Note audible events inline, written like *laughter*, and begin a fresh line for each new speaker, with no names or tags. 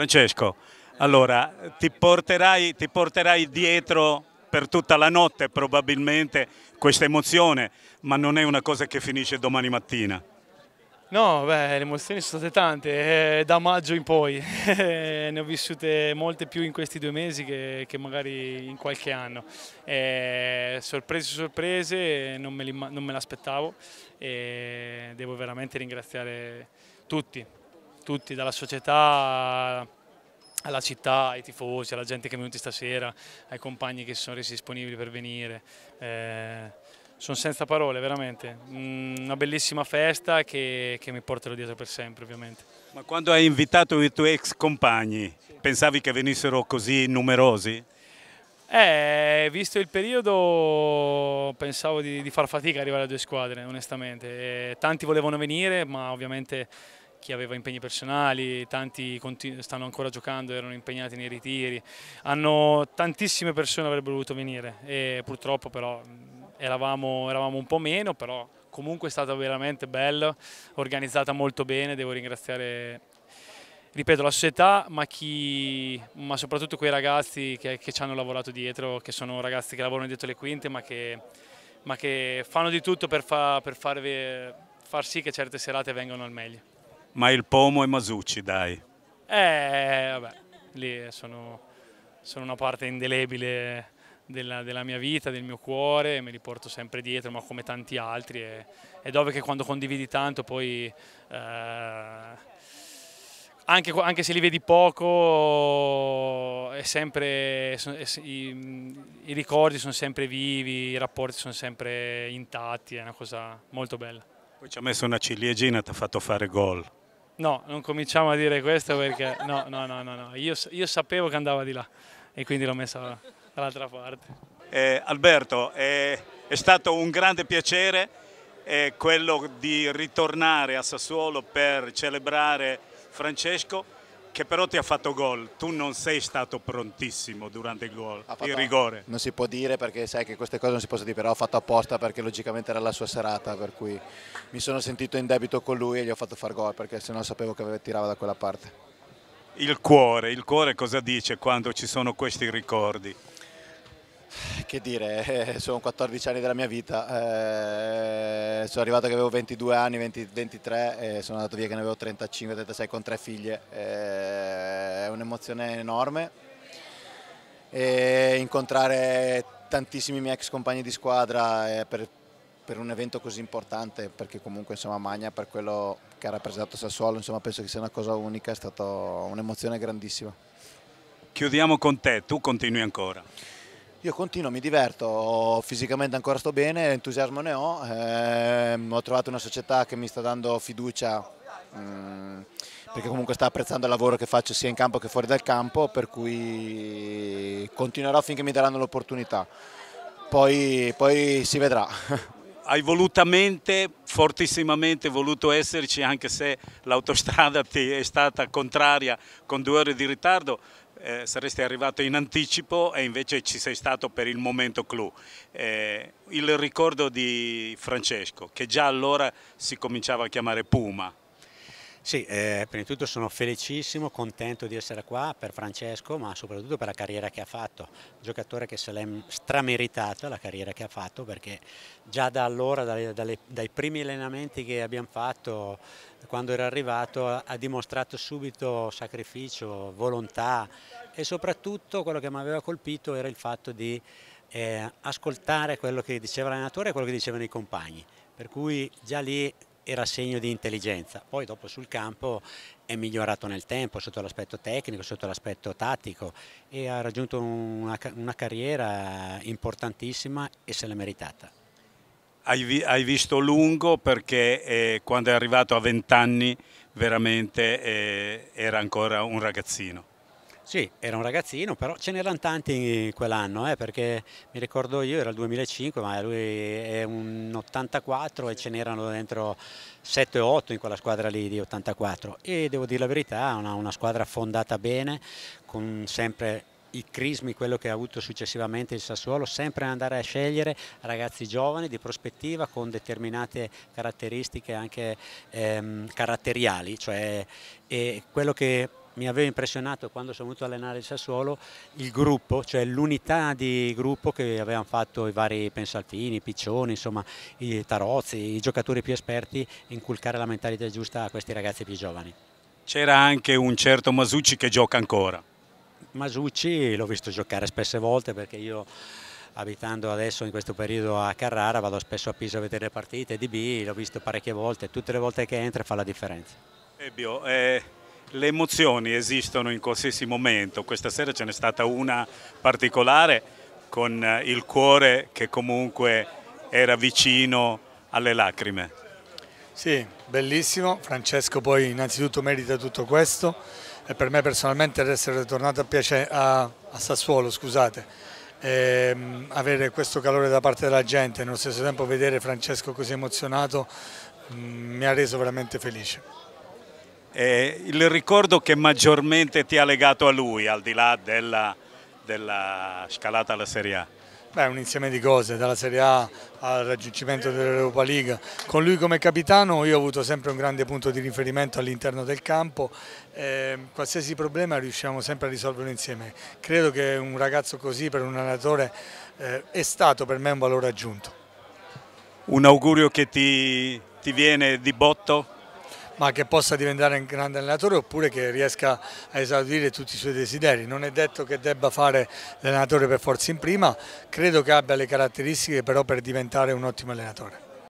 Francesco, allora ti porterai, ti porterai dietro per tutta la notte probabilmente questa emozione, ma non è una cosa che finisce domani mattina.
No, beh, le emozioni sono state tante, eh, da maggio in poi, *laughs* ne ho vissute molte più in questi due mesi che, che magari in qualche anno. Eh, sorprese su sorprese, non me l'aspettavo e devo veramente ringraziare tutti, tutti, dalla società alla città, ai tifosi, alla gente che è venuta stasera, ai compagni che si sono resi disponibili per venire. Eh, sono senza parole, veramente. Mm, una bellissima festa che, che, mi porterò dietro per sempre, ovviamente.
Ma quando hai invitato i tuoi ex compagni, sì. pensavi che venissero così numerosi?
Eh, visto il periodo pensavo di, di far fatica ad arrivare a due squadre, onestamente. Eh, tanti volevano venire, ma ovviamente chi aveva impegni personali, tanti stanno ancora giocando, erano impegnati nei ritiri, hanno, tantissime persone avrebbero voluto venire e purtroppo però eravamo, eravamo un po' meno, però comunque è stata veramente bella, organizzata molto bene, devo ringraziare ripeto, la società, ma, chi, ma soprattutto quei ragazzi che, che, ci hanno lavorato dietro, che sono ragazzi che lavorano dietro le quinte, ma che, ma che fanno di tutto per, fa, per farvi, far sì che certe serate vengano al meglio
ma il Pomo e Masucci, dai.
Eh, vabbè, lì eh, sono, sono una parte indelebile della, della, mia vita, del mio cuore, me li porto sempre dietro, ma come tanti altri. E, ed ovvio che quando condividi tanto poi... Eh, anche, anche, se li vedi poco, sempre, i, i, ricordi sono sempre vivi, i rapporti sono sempre intatti, è una cosa molto bella. Poi ci
ha messo una ciliegina e ti ha fatto fare gol.
No, non cominciamo a dire questo perché no, no, no, no, no. Io, io sapevo che andava di là e quindi l'ho messa dall'altra parte.
Eh, Alberto, eh, è stato un grande piacere eh, quello di ritornare a Sassuolo per celebrare Francesco che però ti ha fatto gol, tu non sei stato prontissimo durante il gol, fatto, il rigore.
Non si può dire perché sai che queste cose non si possono dire, però ho fatto apposta perché logicamente era la sua serata, per cui mi sono sentito in debito con lui e gli ho fatto far gol perché sennò sapevo che tirava da quella parte.
Il cuore, il cuore cosa dice quando ci sono questi ricordi?
che dire, *laughs* sono 14 anni della mia vita, eh, sono arrivato che avevo 22 anni, 20, 23, eh, sono andato via che ne avevo 35, 36 con tre figlie, eh, è un'emozione enorme e incontrare tantissimi miei ex compagni di squadra eh, per, per, un evento così importante, perché comunque insomma Magna per quello che ha rappresentato Sassuolo, insomma penso che sia una cosa unica, è stata un'emozione grandissima.
Chiudiamo con te, tu continui ancora.
Io continuo, mi diverto, fisicamente ancora sto bene, entusiasmo ne ho, ehm, ho trovato una società che mi sta dando fiducia mh, mm, perché comunque sta apprezzando il lavoro che faccio sia in campo che fuori dal campo, per cui continuerò finché mi daranno l'opportunità, poi, poi si vedrà. *laughs*
Hai volutamente, fortissimamente voluto esserci anche se l'autostrada ti è stata contraria con due ore di ritardo, eh, saresti arrivato in anticipo e invece ci sei stato per il momento clou. Eh, il ricordo di Francesco, che già allora si cominciava a chiamare Puma,
sì, eh, prima di tutto sono felicissimo, contento di essere qua per Francesco, ma soprattutto per la carriera che ha fatto. Giocatore che se l'è strameritata la carriera che ha fatto, perché già da allora, dalle, dalle, dai primi allenamenti che abbiamo fatto, quando era arrivato, ha dimostrato subito sacrificio, volontà e soprattutto quello che mi aveva colpito era il fatto di eh, ascoltare quello che diceva l'allenatore e quello che dicevano i compagni. Per cui già lì era segno di intelligenza, poi dopo sul campo è migliorato nel tempo sotto l'aspetto tecnico, sotto l'aspetto tattico e ha raggiunto una, una carriera importantissima e se l'è meritata.
Hai, hai, visto lungo perché eh, quando è arrivato a 20 anni veramente eh, era ancora un ragazzino.
Sì, era un ragazzino, però ce n'erano tanti quell'anno, eh, perché mi ricordo io era il 2005, ma lui è un 84 e ce n'erano dentro 7 o 8 in quella squadra lì di 84 e devo dire la verità, una, una squadra fondata bene, con sempre i crismi, quello che ha avuto successivamente il Sassuolo, sempre andare a scegliere ragazzi giovani di prospettiva con determinate caratteristiche anche ehm, caratteriali, cioè quello che mi aveva impressionato quando sono venuto a allenare il Sassuolo il gruppo, cioè l'unità di gruppo che avevano fatto i vari Pensalfini, Piccioni, insomma i Tarozzi, i giocatori più esperti, inculcare la mentalità giusta a questi ragazzi più giovani.
C'era anche un certo Masucci che gioca ancora.
Masucci l'ho visto giocare spesse volte perché io abitando adesso in questo periodo a Carrara vado spesso a Pisa a vedere le partite di B, l'ho visto parecchie volte, tutte le volte che entra fa la differenza.
Ebbio, eh, le emozioni esistono in qualsiasi momento, questa sera ce n'è stata una particolare con eh, il cuore che comunque era vicino alle lacrime.
Sì, bellissimo, Francesco poi innanzitutto merita tutto questo e per me personalmente ad essere tornato a, Piace, a, a Sassuolo, scusate, e, um, avere questo calore da parte della gente e nello stesso tempo vedere Francesco così emozionato um, mi ha reso veramente felice
eh, il ricordo che maggiormente ti ha legato a lui, al di là della, della scalata alla Serie A?
Beh, un insieme di cose, dalla Serie A al raggiungimento dell'Europa League. Con lui come capitano io ho avuto sempre un grande punto di riferimento all'interno del campo, eh, qualsiasi problema riusciamo sempre a risolverlo insieme. Credo che un ragazzo così per un allenatore eh, è stato per me un valore aggiunto.
Un augurio che ti, ti viene di
botto ma che possa diventare un grande allenatore oppure che riesca a esaudire tutti i suoi desideri. Non è detto che debba fare l'allenatore per forza in prima, credo che abbia le caratteristiche però per diventare un ottimo allenatore.